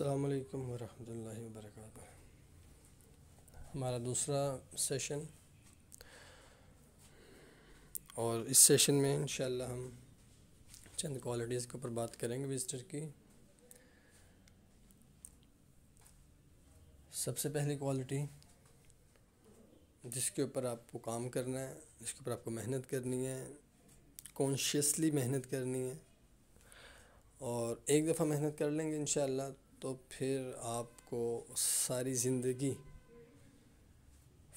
अल्लाम वरहमल वर्क हमारा दूसरा सेशन और इस सेशन में इंशाल्लाह हम चंद क्वालिटीज़ के ऊपर बात करेंगे विजिटर की सबसे पहली क्वालिटी जिसके ऊपर आपको काम करना है जिसके ऊपर आपको मेहनत करनी है कॉन्शियसली मेहनत करनी है और एक दफ़ा मेहनत कर लेंगे इंशाल्लाह तो फिर आपको सारी ज़िंदगी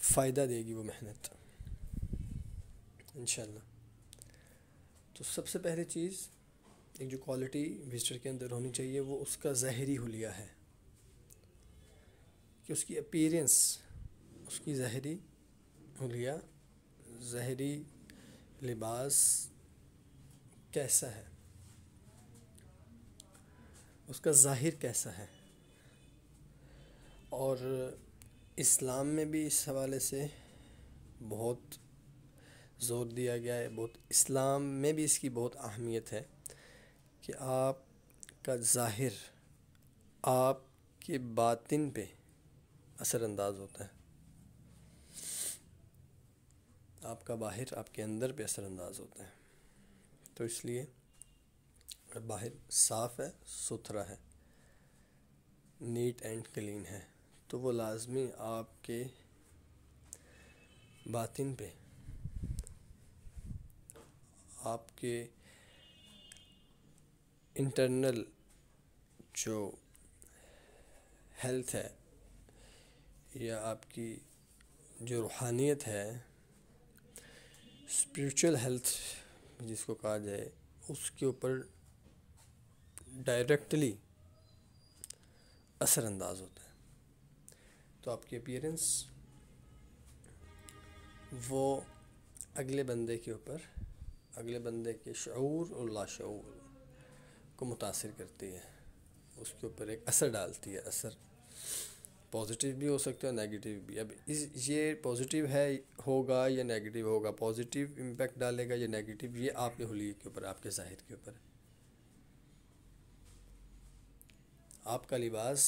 फ़ायदा देगी वो मेहनत इन तो सबसे पहली चीज़ एक जो क्वालिटी विजिटर के अंदर होनी चाहिए वो उसका ज़ाहरी हुलिया है कि उसकी अपीरेंस उसकी ज़ाहरी हुलिया ज़ाहरी लिबास कैसा है उसका ज़ाहिर कैसा है और इस्लाम में भी इस हवाले से बहुत ज़ोर दिया गया है बहुत इस्लाम में भी इसकी बहुत अहमियत है कि आप का ज़ाहिर आपके बातिन पे असरानंदाज होता है आपका बाहर आपके अंदर पे असरानंदाज होता है तो इसलिए बाहर साफ़ है सुथरा है नीट एंड क्लीन है तो वो लाजमी आपके बातिन पे आपके इंटरनल जो हेल्थ है या आपकी जो रूहानियत है स्पिरिचुअल हेल्थ जिसको कहा जाए उसके ऊपर डायरेक्टली असरानंदाज होता है तो आपकी अपीयरेंस वो अगले बंदे के ऊपर अगले बंदे के शूर और लाशूर को मुतासर करती है उसके ऊपर एक असर डालती है असर पॉजिटिव भी हो सकता है नेगेटिव भी अब इस ये पॉजिटिव है होगा या नेगेटिव होगा पॉजिटिव इम्पेक्ट डालेगा या नेगेटिव ये आपके हुलिए के ऊपर आपके जाहिर के ऊपर आपका लिबास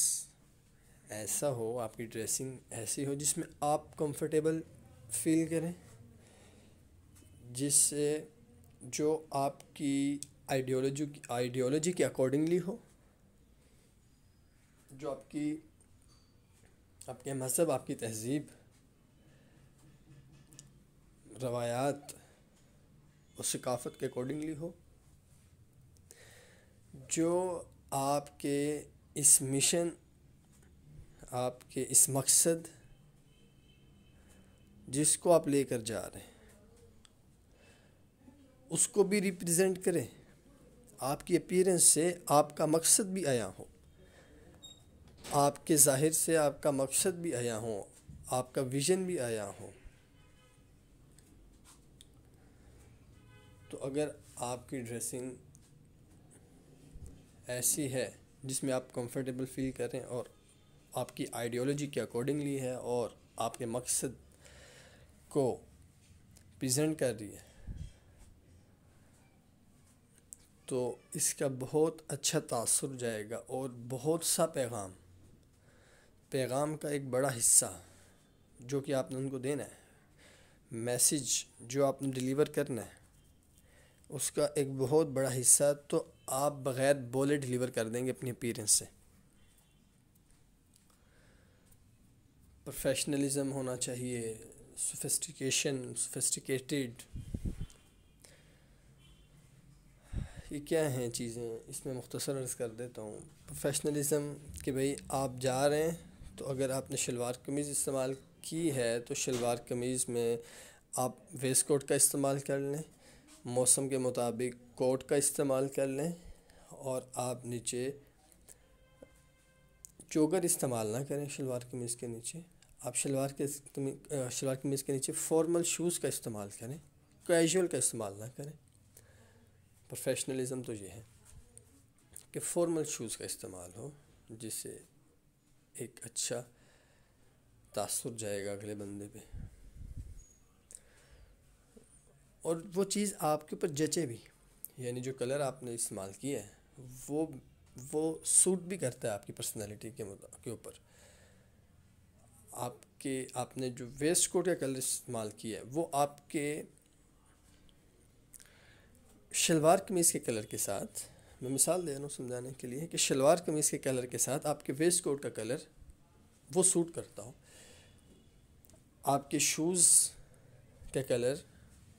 ऐसा हो आपकी ड्रेसिंग ऐसी हो जिसमें आप कंफर्टेबल फील करें जिससे जो आपकी आइडियोलॉजी आइडियोलॉजी के अकॉर्डिंगली हो जो आपकी आपके मज़हब आपकी तहजीब रवायात और सकाफ़त के अकॉर्डिंगली हो जो आपके इस मिशन आपके इस मकसद जिसको आप लेकर जा रहे हैं उसको भी रिप्रेजेंट करें आपकी अपीरेंस से आपका मकसद भी आया हो आपके ज़ाहिर से आपका मकसद भी आया हो आपका विजन भी आया हो तो अगर आपकी ड्रेसिंग ऐसी है जिसमें आप कंफर्टेबल फील करें और आपकी आइडियोलॉजी के अकॉर्डिंगली है और आपके मकसद को प्रजेंट कर रही है तो इसका बहुत अच्छा तासर जाएगा और बहुत सा पैगाम पैगाम का एक बड़ा हिस्सा जो कि आपने उनको देना है मैसेज जो आपने डिलीवर करना है उसका एक बहुत बड़ा हिस्सा तो आप बग़ैर बोले डिलीवर कर देंगे अपनी अपीरेंस से प्रोफेशनलिज्म होना चाहिए सोफिस्टिकेशन सोफिस्टिकेटेड ये क्या हैं चीज़ें इसमें मुख्तसर अर्ज़ कर देता हूँ प्रोफेशनलिज्म कि भाई आप जा रहे हैं तो अगर आपने शलवार कमीज़ इस्तेमाल की है तो शलवार कमीज़ में आप वेस्ट कोट का इस्तेमाल कर लें मौसम के मुताबिक कोट का इस्तेमाल कर लें और आप नीचे चोकर इस्तेमाल ना करें शलवार कमीज़ के नीचे आप शलवार के शलवार कमीज़ के नीचे फॉर्मल शूज़ का इस्तेमाल करें कैजुअल का इस्तेमाल ना करें प्रोफेशनलिज्म तो ये है कि फॉर्मल शूज़ का इस्तेमाल हो जिससे एक अच्छा तासर जाएगा अगले बंदे पे और वो चीज़ आपके ऊपर जचे भी यानी जो कलर आपने इस्तेमाल किया है वो वो सूट भी करता है आपकी पर्सनालिटी के के ऊपर आपके आपने जो वेस्ट कोट का कलर इस्तेमाल किया है वो आपके शलवार कमीज़ के कलर के साथ मैं मिसाल दे रहा हूँ समझाने के लिए कि शलवार कमीज़ के कलर के साथ आपके वेस्ट कोट का कलर वो सूट करता हो आपके शूज़ का कलर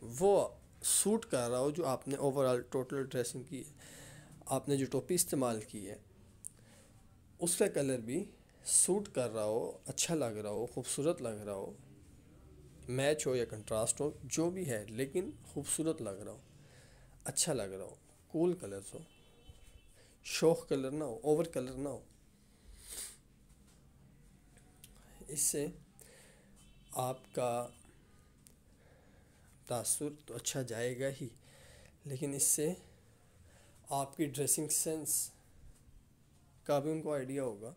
वो सूट कर रहा हो जो आपने ओवरऑल टोटल ड्रेसिंग की है आपने जो टोपी इस्तेमाल की है उसका कलर भी सूट कर रहा हो अच्छा लग रहा हो खूबसूरत लग रहा हो मैच हो या कंट्रास्ट हो जो भी है लेकिन खूबसूरत लग रहा हो अच्छा लग रहा हो कूल कलर हो शोख कलर ना हो ओवर कलर ना हो इससे आपका तासुर तो अच्छा जाएगा ही लेकिन इससे आपकी ड्रेसिंग सेंस का भी उनको आइडिया होगा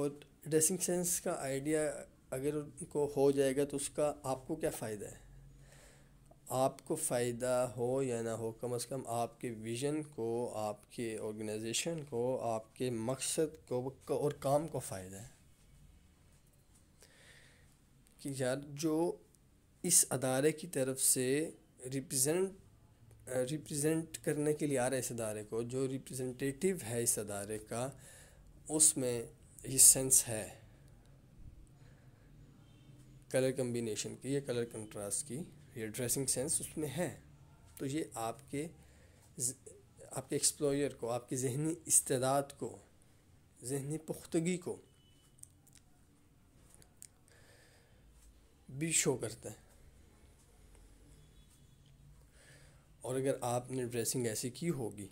और ड्रेसिंग सेंस का आइडिया अगर उनको हो जाएगा तो उसका आपको क्या फ़ायदा है आपको फ़ायदा हो या ना हो कम से कम आपके विज़न को आपके ऑर्गेनाइजेशन को आपके मकसद को और काम को फ़ायदा है कि यार जो इस अदारे की तरफ से रिप्रजेंट रिप्रजेंट करने के लिए आ रहे इस अदारे को जो रिप्रजेंटेटिव है इस अदारे का उसमें ये सेंस है कलर कम्बिनेशन की या कलर कंट्रास्ट की या ड्रेसिंग सेंस उसमें है तो ये आपके आपके एक्सप्लोयर को आपकी जहनी इस्तेदाद को जहनी पुख्तगी को भी शो करता है और अगर आपने ड्रेसिंग ऐसी की होगी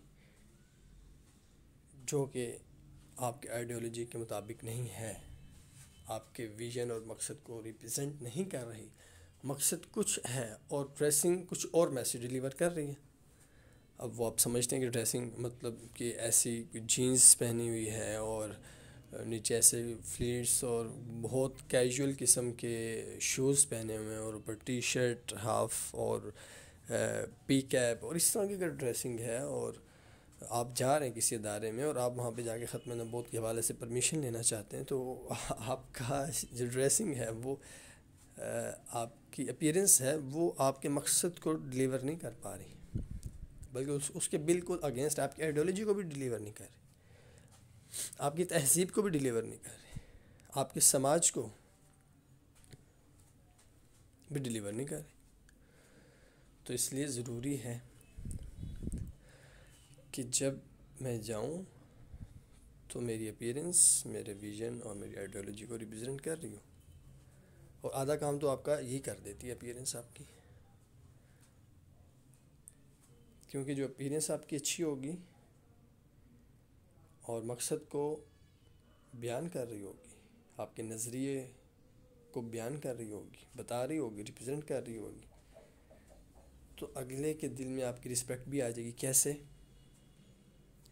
जो कि आपके आइडियोलॉजी के मुताबिक नहीं है आपके विजन और मकसद को रिप्रेजेंट नहीं कर रही मकसद कुछ है और ड्रेसिंग कुछ और मैसेज डिलीवर कर रही है अब वो आप समझते हैं कि ड्रेसिंग मतलब कि ऐसी जीन्स पहनी हुई है और नीचे ऐसे फ्लीट्स और बहुत कैजुअल किस्म के शूज़ पहने हुए हैं और ऊपर टी शर्ट हाफ और पी कैप और इस तरह की अगर ड्रेसिंग है और आप जा रहे हैं किसी अदारे में और आप वहाँ पे जाके ख़त्म नबूत के हवाले से परमिशन लेना चाहते हैं तो आपका जो ड्रेसिंग है वो आपकी अपीरेंस है वो आपके मकसद को डिलीवर नहीं कर पा रही बल्कि उस, उसके बिल्कुल अगेंस्ट आपकी आइडियोलॉजी को भी डिलीवर नहीं कर रही आपकी तहजीब को भी डिलीवर नहीं कर रही आपके समाज को भी डिलीवर नहीं कर रही तो इसलिए ज़रूरी है कि जब मैं जाऊँ तो मेरी अपीयरेंस मेरे विजन और मेरी आइडियोलॉजी को रिप्रेजेंट कर रही हूँ और आधा काम तो आपका यही कर देती है अपीयरेंस आपकी क्योंकि जो अपीयरेंस आपकी अच्छी होगी और मकसद को बयान कर रही होगी आपके नज़रिए को बयान कर रही होगी बता रही होगी रिप्रेजेंट कर रही होगी तो अगले के दिल में आपकी रिस्पेक्ट भी आ जाएगी कैसे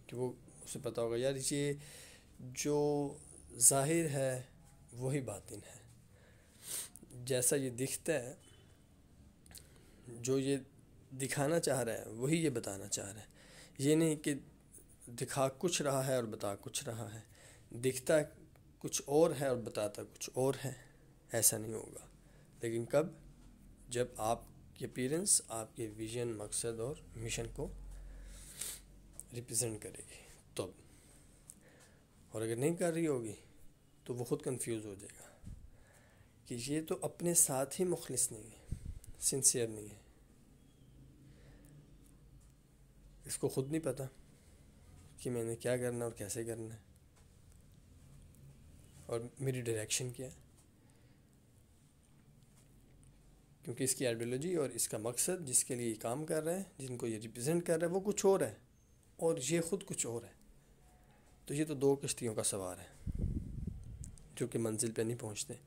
कि वो उसे पता होगा यार ये जो जाहिर है वही बातिन है जैसा ये दिखता है जो ये दिखाना चाह रहा है वही ये बताना चाह रहा है ये नहीं कि दिखा कुछ रहा है और बता कुछ रहा है दिखता कुछ और है और बताता कुछ और है ऐसा नहीं होगा लेकिन कब जब आप आपकी अपीरेंस आपके विजन मकसद और मिशन को रिप्रेजेंट करेगी तब और अगर नहीं कर रही होगी तो वो खुद कंफ्यूज हो जाएगा कि ये तो अपने साथ ही मुखलिस नहीं है सिंसियर नहीं है इसको खुद नहीं पता कि मैंने क्या करना और कैसे करना है और मेरी डायरेक्शन क्या है क्योंकि इसकी आइडियोलॉजी और इसका मकसद जिसके लिए ये काम कर रहे हैं जिनको ये रिप्रेजेंट कर रहे हैं वो कुछ और है और ये ख़ुद कुछ और है तो ये तो दो किश्तियों का सवार है जो कि मंजिल पे नहीं पहुंचते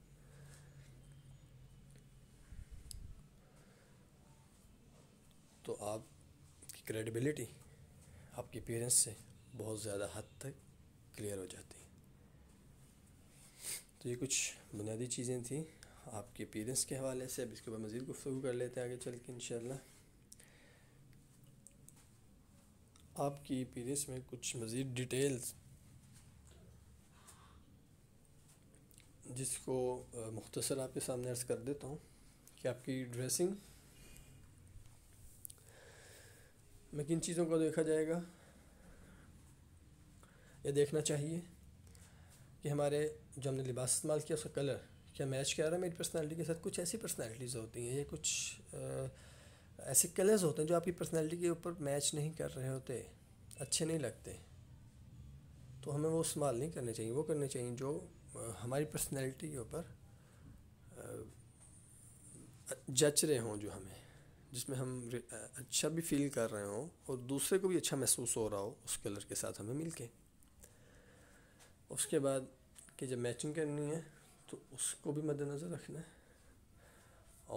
तो आप की क्रेडिबिलिटी आपके पेरेंट्स से बहुत ज़्यादा हद तक क्लियर हो जाती है तो ये कुछ बुनियादी चीज़ें थी आपके पेरेंट्स के हवाले से अब इसके ऊपर मज़ीद गुफ्तु कर लेते हैं आगे चल के इन आपकी पेरेंट्स में कुछ मज़ीद डिटेल्स जिसको मुख्तसर आपके सामने अर्ज़ कर देता हूँ कि आपकी ड्रेसिंग में किन चीज़ों को देखा जाएगा या देखना चाहिए कि हमारे जो हमने लिबास इस्तेमाल किया उसका कलर क्या मैच कर रहा है मेरी पर्सनैलिटी के साथ कुछ ऐसी पर्सनैलिटीज़ होती हैं या कुछ आ, ऐसे कलर्स होते हैं जो आपकी पर्सनैलिटी के ऊपर मैच नहीं कर रहे होते अच्छे नहीं लगते तो हमें वो इस्तेमाल नहीं करने चाहिए वो करने चाहिए जो हमारी पर्सनैलिटी के ऊपर जच रहे हों जो हमें जिसमें हम अच्छा भी फील कर रहे हों और दूसरे को भी अच्छा महसूस हो रहा हो उस कलर के साथ हमें मिल के उसके बाद कि जब मैचिंग करनी है तो उसको भी मद्दनज़र रखना है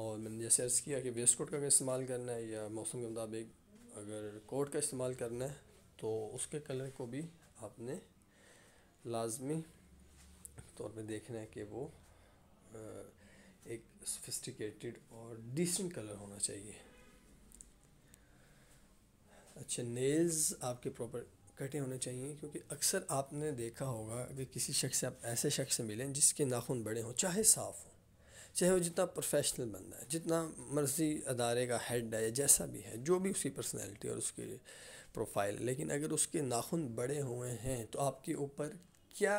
और मैंने जैसे अर्ज़ किया कि वेस्ट कोट का अगर इस्तेमाल करना है या मौसम के मुताबिक अगर कोट का इस्तेमाल करना है तो उसके कलर को भी आपने लाजमी तौर पर देखना है कि वो एक सोफिस्टिकेटेड और डिसेंट कलर होना चाहिए अच्छा नेल्स आपके प्रॉपर कटे होने चाहिए क्योंकि अक्सर आपने देखा होगा कि किसी शख्स से आप ऐसे शख्स से मिलें जिसके नाखून बड़े हों चाहे साफ़ हों चाहे वो जितना प्रोफेशनल बंदा है जितना मर्जी अदारे का हेड है या जैसा भी है जो भी उसकी पर्सनैलिटी और उसकी प्रोफाइल लेकिन अगर उसके नाखून बड़े हुए हैं तो आपके ऊपर क्या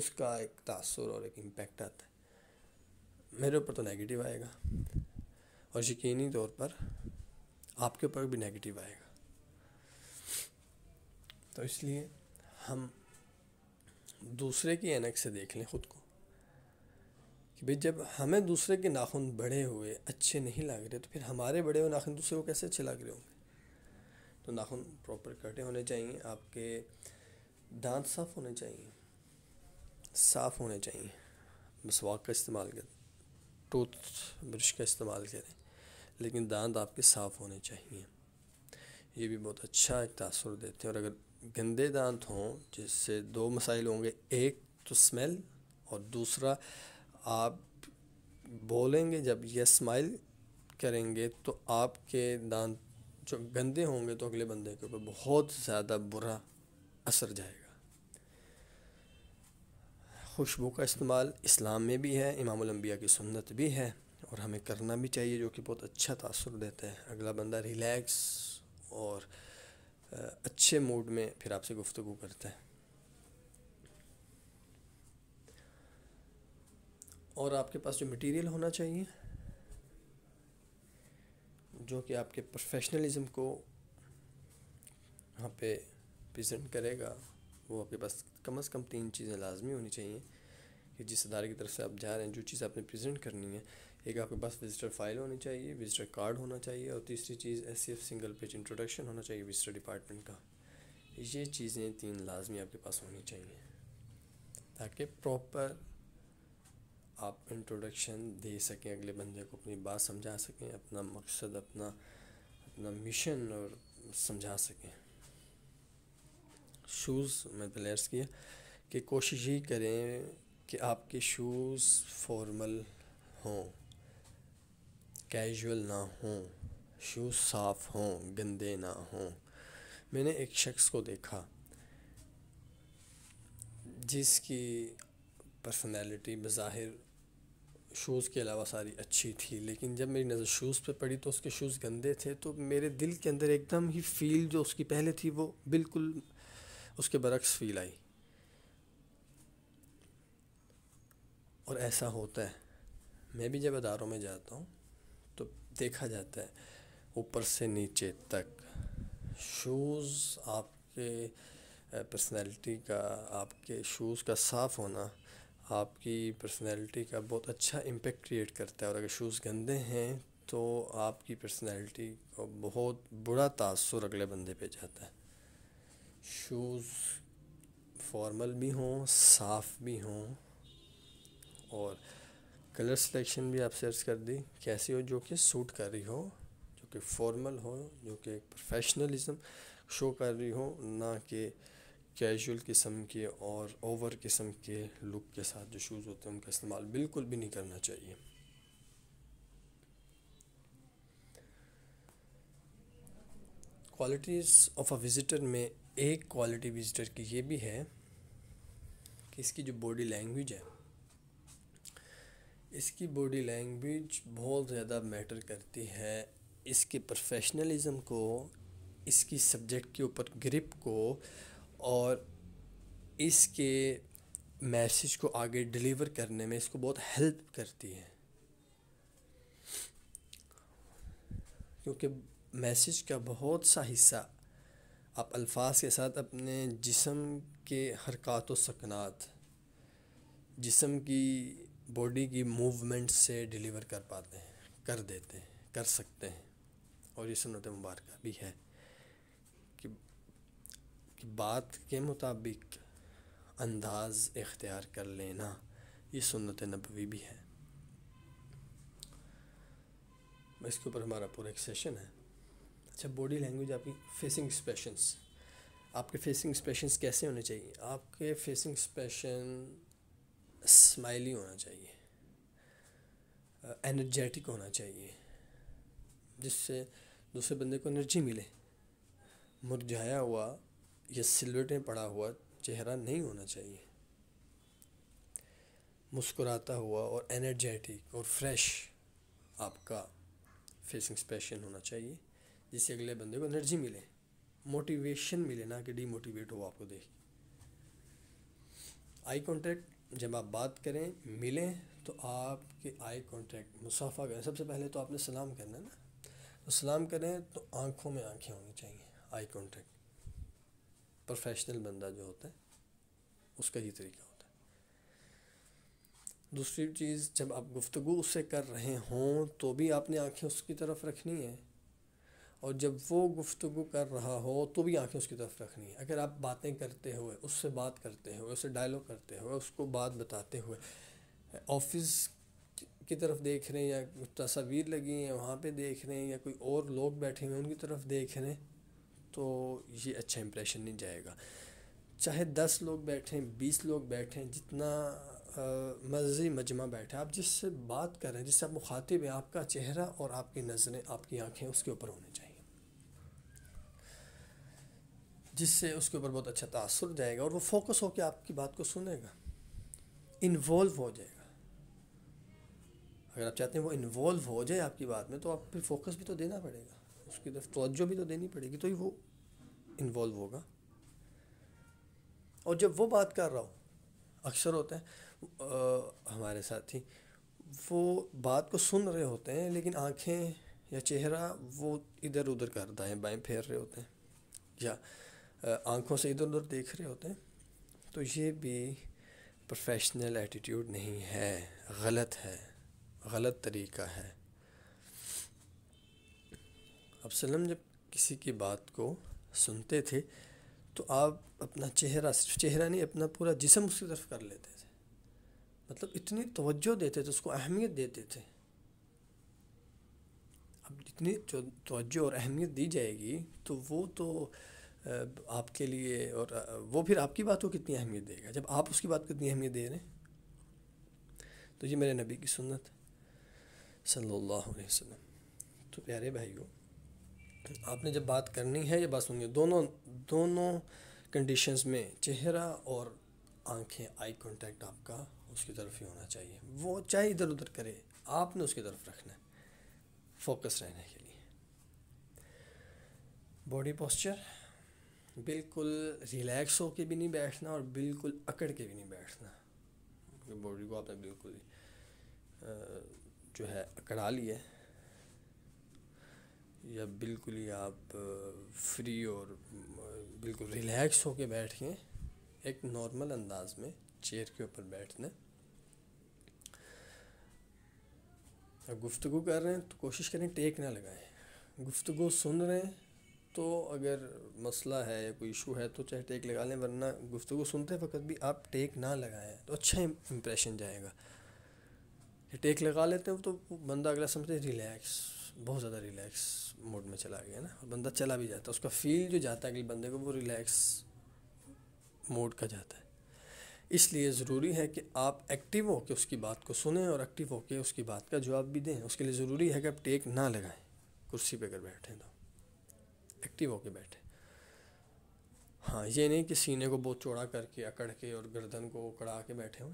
उसका एक तासर और एक इम्पेक्ट आता है मेरे ऊपर तो नेगेटिव आएगा और यकीनी तौर पर आपके ऊपर भी नेगेटिव आएगा तो इसलिए हम दूसरे की एनक से देख लें ख़ुद को कि भाई जब हमें दूसरे के नाखून बड़े हुए अच्छे नहीं लग रहे तो फिर हमारे बड़े हुए नाखून दूसरे को कैसे अच्छे लग रहे होंगे तो नाखून प्रॉपर कटे होने चाहिए आपके दांत साफ़ होने चाहिए साफ़ होने चाहिए मसवाक का इस्तेमाल करें टूथ ब्रश का इस्तेमाल करें लेकिन दांत आपके साफ़ होने चाहिए ये भी बहुत अच्छा एक तासर देते हैं और अगर गंदे दांत हों जिससे दो मसाइल होंगे एक तो स्मेल और दूसरा आप बोलेंगे जब यह स्माइल करेंगे तो आपके दांत जो गंदे होंगे तो अगले बंदे के ऊपर बहुत ज़्यादा बुरा असर जाएगा खुशबू का इस्तेमाल इस्लाम में भी है इमामबिया की सुन्नत भी है और हमें करना भी चाहिए जो कि बहुत अच्छा तासर देते हैं अगला बंदा रिलैक्स और अच्छे मूड में फिर आपसे गुफ्तु करता है और आपके पास जो मटेरियल होना चाहिए जो कि आपके प्रोफेशनलिज्म को वहाँ पे प्रजेंट करेगा वो आपके पास कम अज़ कम तीन चीज़ें लाजमी होनी चाहिए कि जिस अदारे की तरफ से आप जा रहे हैं जो चीज़ आपने प्रेजेंट करनी है एक आपके पास विजिटर फाइल होनी चाहिए विजिटर कार्ड होना चाहिए और तीसरी चीज़ एस सिंगल पेज इंट्रोडक्शन होना चाहिए विजिटर डिपार्टमेंट का ये चीज़ें तीन लाजमी आपके पास होनी चाहिए ताकि प्रॉपर आप इंट्रोडक्शन दे सकें अगले बंदे को अपनी बात समझा सकें अपना मकसद अपना अपना मिशन और समझा सकें शूज़ मैं प्लेयर्स किया कि कोशिश ही करें कि आपके शूज़ फॉर्मल हों कैजुअल ना हों शूज़ साफ़ हों गंदे ना हों मैंने एक शख्स को देखा जिसकी पर्सनैलिटी बज़ाहिर शूज़ के अलावा सारी अच्छी थी लेकिन जब मेरी नज़र शूज़ पे पड़ी तो उसके शूज़ गंदे थे तो मेरे दिल के अंदर एकदम ही फ़ील जो उसकी पहले थी वो बिल्कुल उसके बरक्स फील आई और ऐसा होता है मैं भी जब अदारों में जाता हूँ देखा जाता है ऊपर से नीचे तक शूज़ आपके पर्सनैलिटी का आपके शूज़ का साफ़ होना आपकी पर्सनैलिटी का बहुत अच्छा इम्पेक्ट क्रिएट करता है और अगर शूज़ गंदे हैं तो आपकी पर्सनैलिटी को बहुत बुरा तासर अगले बंदे पे जाता है शूज़ फॉर्मल भी हों साफ़ भी हों और कलर सिलेक्शन भी आप सर्च कर दी कैसी हो जो कि सूट कर रही हो जो कि फॉर्मल हो जो कि प्रोफेशनलिज्म शो कर रही हो ना कि कैजुअल किस्म के और ओवर किस्म के लुक के साथ जो शूज़ होते हैं उनका इस्तेमाल बिल्कुल भी नहीं करना चाहिए क्वालिटीज़ ऑफ अ विज़िटर में एक क्वालिटी विज़िटर की ये भी है कि इसकी जो बॉडी लैंग्वेज है इसकी बॉडी लैंग्वेज बहुत ज़्यादा मैटर करती है इसके प्रोफेशनलिज्म को इसकी सब्जेक्ट के ऊपर ग्रिप को और इसके मैसेज को आगे डिलीवर करने में इसको बहुत हेल्प करती है क्योंकि मैसेज का बहुत सा हिस्सा आप अल्फाज के साथ अपने जिसम के हरकत सकनात जिसम की बॉडी की मूवमेंट से डिलीवर कर पाते हैं कर देते हैं कर सकते हैं और ये सुनत मुबारक भी है कि, कि बात के मुताबिक अंदाज इख्तियार कर लेना ये सुनत नबवी भी है इसके ऊपर हमारा पूरा एक सेशन है अच्छा बॉडी लैंग्वेज आपकी फेसिंग एक्सप्रेशंस आपके फेसिंग एक्सप्रेशंस कैसे होने चाहिए आपके फेसिंग एक्सप्रेशन स्माइली होना चाहिए एनर्जेटिक होना चाहिए जिससे दूसरे बंदे को एनर्जी मिले मुरझाया हुआ या सिलवट में पड़ा हुआ चेहरा नहीं होना चाहिए मुस्कुराता हुआ और एनर्जेटिक और फ्रेश आपका फेसिंग एक्सप्रेशन होना चाहिए जिससे अगले बंदे को एनर्जी मिले मोटिवेशन मिले ना कि डीमोटिवेट हो आपको देख आई कॉन्टैक्ट जब आप बात करें मिलें तो आपके आई कांटेक्ट मुसाफा करें सबसे पहले तो आपने सलाम करना है ना तो सलाम करें तो आंखों में आंखें होनी चाहिए आई कांटेक्ट प्रोफेशनल बंदा जो होता है उसका ही तरीका होता है दूसरी चीज़ जब आप गुफ्तु उससे कर रहे हों तो भी आपने आंखें उसकी तरफ रखनी है और जब वो गुफ्तु कर रहा हो तो भी आंखें उसकी तरफ रखनी है अगर आप बातें करते हुए उससे बात करते हुए उससे डायलॉग करते हुए उसको बात बताते हुए ऑफिस की तरफ देख रहे हैं या कुछ तस्वीर लगी हैं वहाँ पे देख रहे हैं या कोई और लोग बैठे हुए हैं उनकी तरफ देख रहे हैं तो ये अच्छा इम्प्रेशन नहीं जाएगा चाहे दस लोग बैठें बीस लोग बैठें जितना मर्जी मजमा बैठे आप जिससे बात कर रहे हैं जिससे आप मुखातिब हैं आपका चेहरा और आपकी नज़रें आपकी आँखें उसके ऊपर होने चाहिए जिससे उसके ऊपर बहुत अच्छा तासर जाएगा और वो फोकस होकर आपकी बात को सुनेगा इन्वॉल्व हो जाएगा अगर आप चाहते हैं वो इन्वॉल्व हो जाए आपकी बात में तो आप फिर फोकस भी तो देना पड़ेगा उसकी तरफ तोज्जो भी तो देनी पड़ेगी तो ही वो इन्वॉल्व होगा और जब वो बात कर रहा हो अक्सर होता है आ, हमारे साथी वो बात को सुन रहे होते हैं लेकिन आँखें या चेहरा वो इधर उधर कर है बाएँ फेर रहे होते हैं या आंखों से इधर उधर देख रहे होते हैं तो ये भी प्रोफेशनल एटीट्यूड नहीं है गलत है गलत तरीका है अब सलम जब किसी की बात को सुनते थे तो आप अपना चेहरा सिर्फ चेहरा नहीं अपना पूरा जिसम उसकी तरफ कर लेते थे मतलब इतनी तवज्जो देते थे उसको अहमियत देते थे अब जितनी तो, तवज्जो और अहमियत दी जाएगी तो वो तो आपके लिए और वो फिर आपकी बात को कितनी अहमियत देगा जब आप उसकी बात को कितनी अहमियत दे रहे हैं तो ये मेरे नबी की सुन्नत सल्लल्लाहु अलैहि वसल्लम तो प्यारे भाइयों आपने जब बात करनी है या बात सुननी है दोनों दोनों कंडीशंस में चेहरा और आंखें आई कांटेक्ट आपका उसकी तरफ ही होना चाहिए वो चाहे इधर उधर करे आपने उसकी तरफ रखना है फोकस रहने के लिए बॉडी पोस्चर बिल्कुल रिलैक्स हो के भी नहीं बैठना और बिल्कुल अकड़ के भी नहीं बैठना बॉडी मतलब को आपने बिल्कुल जो है अकड़ा लिया या बिल्कुल ही आप फ्री और बिल्कुल रिलैक्स होके बैठ गए एक नॉर्मल अंदाज में चेयर के ऊपर बैठने गुफ्तु कर रहे हैं तो कोशिश करें टेक ना लगाएं गुफ्तु सुन रहे हैं तो अगर मसला है या कोई इशू है तो चाहे टेक लगा लें वरना गुफ्तु सुनते वक्त भी आप टेक ना लगाएं तो अच्छा इम्प्रेशन जाएगा टेक लगा लेते हो तो बंदा अगला समझते रिलैक्स बहुत ज़्यादा रिलैक्स मूड में चला गया ना और बंदा चला भी जाता है उसका फील जो जाता है अगले बंदे को वो रिलैक्स मोड का जाता है इसलिए ज़रूरी है कि आप एक्टिव होकर उसकी बात को सुने और एक्टिव होकर उसकी बात का जवाब भी दें उसके लिए ज़रूरी है कि आप टेक ना लगाएं कुर्सी पर अगर बैठें तो एक्टिव होके बैठे हाँ ये नहीं कि सीने को बहुत चौड़ा करके अकड़ के और गर्दन को उकड़ा के बैठे हों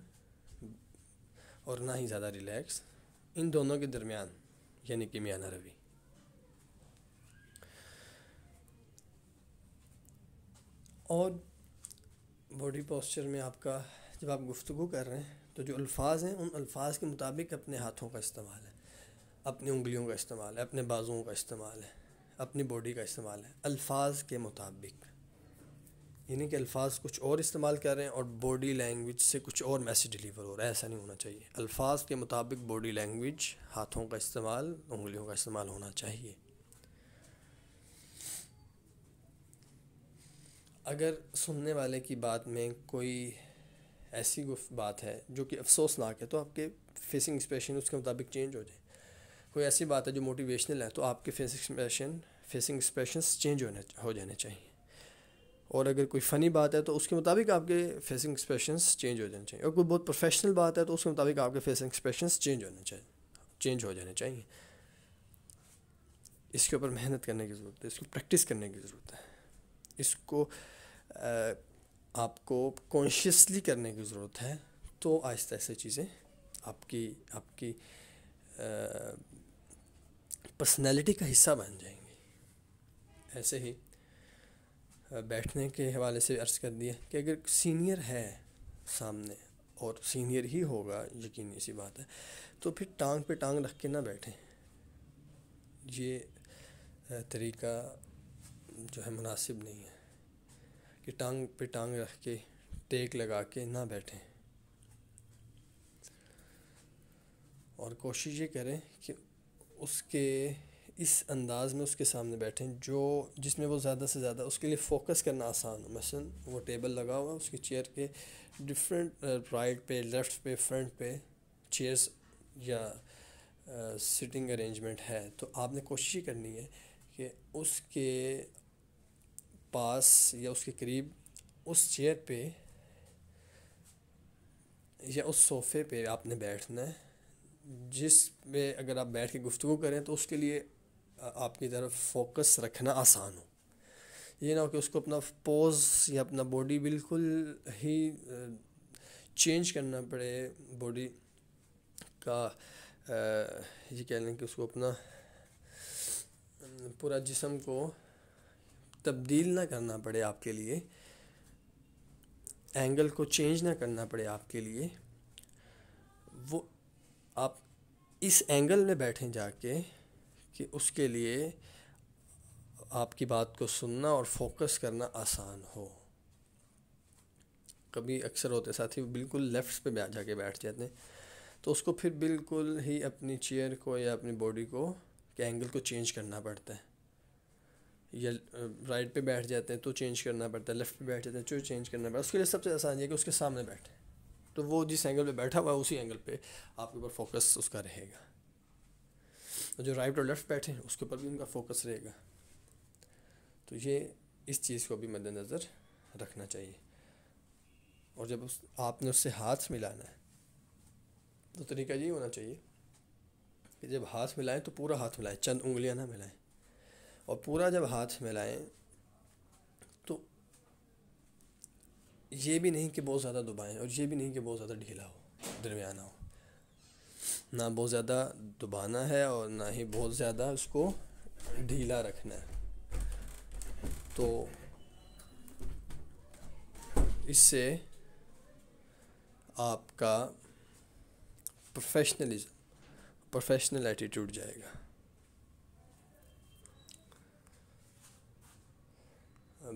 और ना ही ज़्यादा रिलैक्स इन दोनों के दरमियान यानी कि मियाना रवि और बॉडी पोस्चर में आपका जब आप गुफ्तु कर रहे हैं तो जो अल्फाज हैं उन अल्फाज के मुताबिक अपने हाथों का इस्तेमाल है अपनी उंगलियों का इस्तेमाल है अपने बाजुओं का इस्तेमाल है अपनी बॉडी का इस्तेमाल है अल्फाज के मुताबिक यानी कि अल्फाज कुछ और इस्तेमाल कर रहे हैं और बॉडी लैंग्वेज से कुछ और मैसेज डिलीवर हो रहा है ऐसा नहीं होना चाहिए अल्फाज के मुताबिक बॉडी लैंग्वेज हाथों का इस्तेमाल उंगलियों का इस्तेमाल होना चाहिए अगर सुनने वाले की बात में कोई ऐसी बात है जो कि अफसोसनाक है तो आपके फेसिंग एक्सप्रेशन उसके मुताबिक चेंज हो जाए कोई ऐसी बात है जो मोटिवेशनल है तो आपके face expression facing expression change होने हो जाने चाहिए और अगर कोई फ़नी बात है तो उसके मुताबिक आपके फेसिंग एक्सप्रेशन चेंज हो जाने चाहिए और कोई बहुत प्रोफेशनल बात है तो उसके मुताबिक आपके फेसिंग एक्सप्रेशन चेंज होने चाहिए चेंज हो जाने चाहिए इसके ऊपर मेहनत करने की ज़रूरत है इसको प्रैक्टिस करने की ज़रूरत है इसको आ, आपको कॉन्शियसली करने की ज़रूरत है तो आहिस्ता आहिस्ता चीज़ें आपकी आपकी आ, पर्सनैलिटी का हिस्सा बन जाएंगे ऐसे ही बैठने के हवाले से अर्ज़ कर दिया कि अगर सीनियर है सामने और सीनियर ही होगा यकीन सी बात है तो फिर टांग पे टांग रख के ना बैठें ये तरीका जो है मुनासिब नहीं है कि टांग पे टांग रख के टेक लगा के ना बैठें और कोशिश ये करें कि उसके इस अंदाज़ में उसके सामने बैठें जो जिसमें वो ज़्यादा से ज़्यादा उसके लिए फोकस करना आसान हो मसलन वो टेबल लगा हुआ उसकी चेयर के डिफरेंट राइट पे लेफ़्ट पे फ्रंट पे चेयर्स या सिटिंग अरेंजमेंट है तो आपने कोशिश करनी है कि उसके पास या उसके करीब उस चेयर पे या उस सोफ़े पे आपने बैठना है जिस में अगर आप बैठ के गुफ्तु करें तो उसके लिए आपकी तरफ फोकस रखना आसान हो ये ना हो कि उसको अपना पोज या अपना बॉडी बिल्कुल ही चेंज करना पड़े बॉडी का ये कह लें कि उसको अपना पूरा जिसम को तब्दील ना करना पड़े आपके लिए एंगल को चेंज ना करना पड़े आपके लिए आप इस एंगल में बैठें जाके कि उसके लिए आपकी बात को सुनना और फोकस करना आसान हो कभी अक्सर होते साथी बिल्कुल लेफ्ट पे जाके बैठ जाते हैं तो उसको फिर बिल्कुल ही अपनी चेयर को या अपनी बॉडी को के एंगल को चेंज करना पड़ता है या राइट पे बैठ जाते हैं तो चेंज करना पड़ता है लेफ़्ट पे बैठ जाते हैं तो चेंज करना पड़ता है उसके लिए सबसे आसान है कि उसके सामने बैठे तो वो जिस एंगल पे बैठा हुआ है उसी एंगल पे आपके ऊपर फोकस उसका रहेगा और जो राइट और लेफ्ट बैठे हैं उसके ऊपर भी उनका फोकस रहेगा तो ये इस चीज़ को भी मद्दनज़र रखना चाहिए और जब उस आपने उससे हाथ मिलाना है तो तरीका ये होना चाहिए कि जब हाथ मिलाएं तो पूरा हाथ मिलाएं चंद उंगलियां ना मिलाएं और पूरा जब हाथ मिलाएं ये भी नहीं कि बहुत ज़्यादा दुबाएँ और ये भी नहीं कि बहुत ज़्यादा ढीला हो दरमियाना हो ना बहुत ज़्यादा दुबाना है और ना ही बहुत ज़्यादा उसको ढीला रखना है तो इससे आपका प्रोफेशनलिज्म प्रोफेशनल एटीट्यूड जाएगा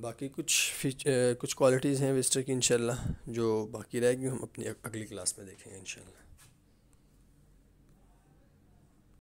बाकी कुछ फीच कुछ क्वालिटीज़ हैं विस्टर की इंशाल्लाह जो बाकी रहेगी हम अपनी अगली क्लास में देखेंगे इंशाल्लाह